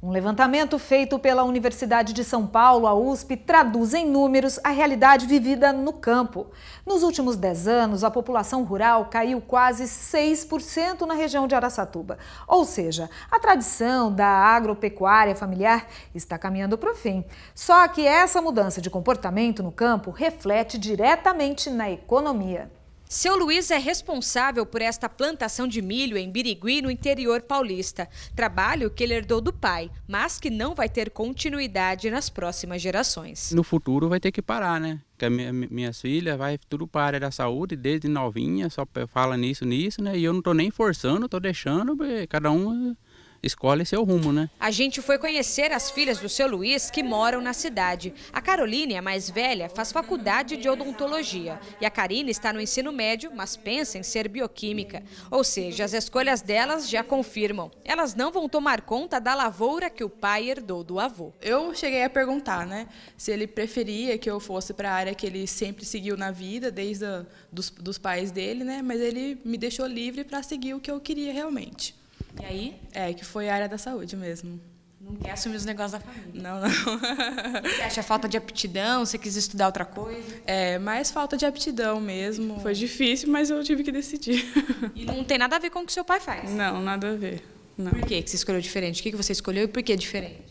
Um levantamento feito pela Universidade de São Paulo, a USP, traduz em números a realidade vivida no campo. Nos últimos 10 anos, a população rural caiu quase 6% na região de Araçatuba. Ou seja, a tradição da agropecuária familiar está caminhando para o fim. Só que essa mudança de comportamento no campo reflete diretamente na economia. Seu Luiz é responsável por esta plantação de milho em Birigui, no interior paulista. Trabalho que ele herdou do pai, mas que não vai ter continuidade nas próximas gerações. No futuro vai ter que parar, né? Que a minha, minhas filhas vai tudo para a área da saúde, desde novinha, só fala nisso, nisso, né? E eu não estou nem forçando, estou deixando, cada um escolhe seu rumo, né? A gente foi conhecer as filhas do seu Luiz que moram na cidade. A Caroline, a mais velha, faz faculdade de odontologia e a Karine está no ensino médio, mas pensa em ser bioquímica. Ou seja, as escolhas delas já confirmam. Elas não vão tomar conta da lavoura que o pai herdou do avô. Eu cheguei a perguntar, né, se ele preferia que eu fosse para a área que ele sempre seguiu na vida, desde a, dos, dos pais dele, né? Mas ele me deixou livre para seguir o que eu queria realmente. E aí? É, que foi a área da saúde mesmo. Não quer assumir os negócios da família. Não, não. Você acha falta de aptidão? Você quis estudar outra coisa? É, mais falta de aptidão mesmo. Foi difícil, mas eu tive que decidir. E não tem nada a ver com o que seu pai faz? Não, nada a ver. Não. Por que você escolheu diferente? O que você escolheu e por que diferente?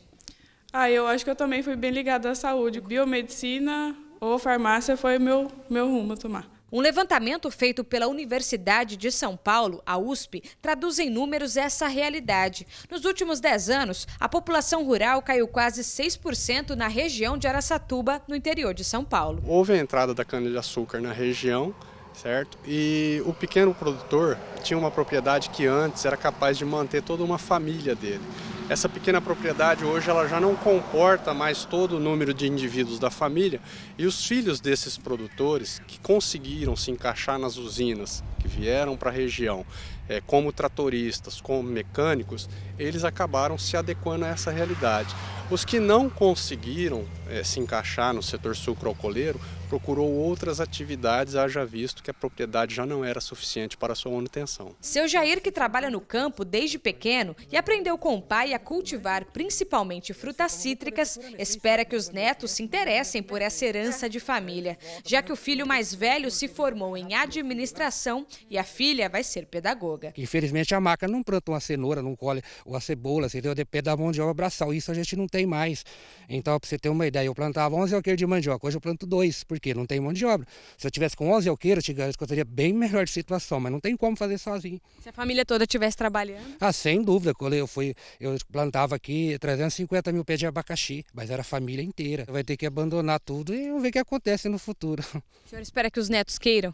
Ah, eu acho que eu também fui bem ligada à saúde. Biomedicina ou farmácia foi meu meu rumo a tomar. Um levantamento feito pela Universidade de São Paulo, a USP, traduz em números essa realidade. Nos últimos 10 anos, a população rural caiu quase 6% na região de Araçatuba, no interior de São Paulo. Houve a entrada da cana-de-açúcar na região, certo? E o pequeno produtor tinha uma propriedade que antes era capaz de manter toda uma família dele essa pequena propriedade hoje ela já não comporta mais todo o número de indivíduos da família e os filhos desses produtores que conseguiram se encaixar nas usinas, que vieram para a região é, como tratoristas, como mecânicos, eles acabaram se adequando a essa realidade. Os que não conseguiram é, se encaixar no setor sucroalcooleiro procurou outras atividades, haja visto que a propriedade já não era suficiente para sua manutenção. Seu Jair, que trabalha no campo desde pequeno e aprendeu com o pai a cultivar principalmente frutas cítricas, espera que os netos se interessem por essa herança de família, já que o filho mais velho se formou em administração e a filha vai ser pedagoga. Infelizmente, a maca não planta uma cenoura, não colhe uma cebola, entendeu? Depende da mão de obra braçal. Isso a gente não tem mais. Então, para você ter uma ideia, eu plantava 11 alqueiros de mandioca, hoje eu planto dois, porque não tem mão de obra. Se eu tivesse com 11 alqueiros, eu estaria bem melhor de situação, mas não tem como fazer sozinho. Se a família toda estivesse trabalhando? Ah, sem dúvida. Eu, fui, eu plantava aqui 350 mil pés de abacaxi, mas era a família inteira. Vai ter que abandonar tudo e ver o que acontece no futuro. O senhor espera que os netos queiram?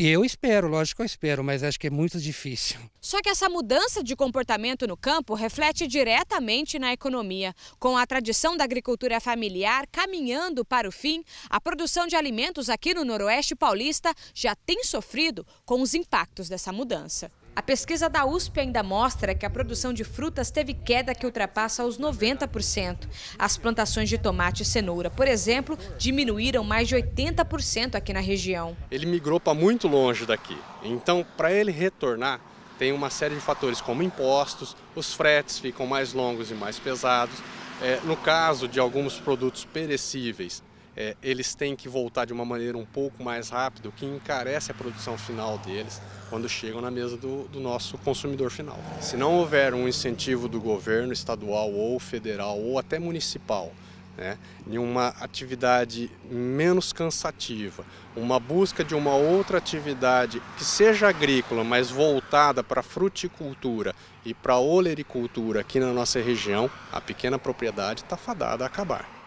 Eu espero, lógico eu espero, mas acho que é muito difícil. Só que essa mudança de comportamento no campo reflete diretamente na economia. Com a tradição da agricultura familiar caminhando para o fim, a produção de alimentos aqui no Noroeste Paulista já tem sofrido com os impactos dessa mudança. A pesquisa da USP ainda mostra que a produção de frutas teve queda que ultrapassa os 90%. As plantações de tomate e cenoura, por exemplo, diminuíram mais de 80% aqui na região. Ele migrou para muito longe daqui. Então, para ele retornar, tem uma série de fatores como impostos, os fretes ficam mais longos e mais pesados. É, no caso de alguns produtos perecíveis, é, eles têm que voltar de uma maneira um pouco mais rápida o que encarece a produção final deles quando chegam na mesa do, do nosso consumidor final. Se não houver um incentivo do governo estadual ou federal ou até municipal, né, em uma atividade menos cansativa, uma busca de uma outra atividade que seja agrícola, mas voltada para fruticultura e para olericultura aqui na nossa região, a pequena propriedade está fadada a acabar.